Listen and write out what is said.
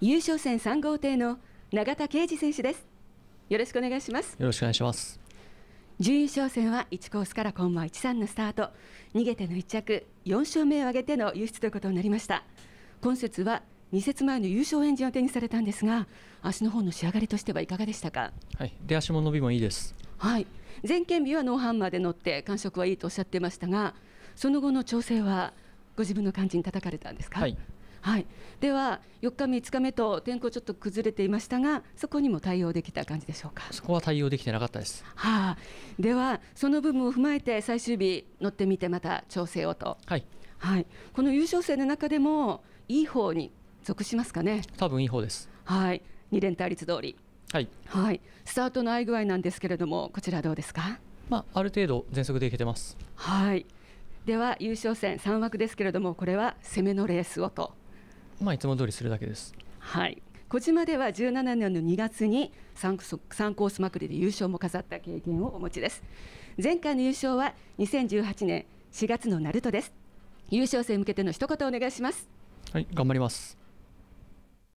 優勝戦3号艇の永田圭司選手ですよろしくお願いしますよろしくお願いします準優勝戦は1コースからコンマ13のスタート逃げての1着4勝目を挙げての輸出ということになりました今節は2節前の優勝エンジンを手にされたんですが足の方の仕上がりとしてはいかがでしたかはい出足も伸びもいいですはい前県日はノーハンマーで乗って感触はいいとおっしゃってましたがその後の調整はご自分の感じに叩かれたんですか、はい、はい、では4日目、5日目と天候ちょっと崩れていましたが、そこにも対応できた感じでしょうかそこは対応できてなかったです、はあ、では、その部分を踏まえて最終日、乗ってみて、また調整をと、はいはい、この優勝戦の中でも、いい方に属しますかね。多分いい方です、はい、2連対率通り、はいはい、スタートの合い具合なんですけれども、こちらどうですか、まあ、ある程度、全速でいけてます。はいでは優勝戦3枠ですけれどもこれは攻めのレースをとまあ、いつも通りするだけです。はい小島では17年の2月にサンコースまくりで優勝も飾った経験をお持ちです前回の優勝は2018年4月のナルトです優勝戦向けての一言お願いしますはい頑張ります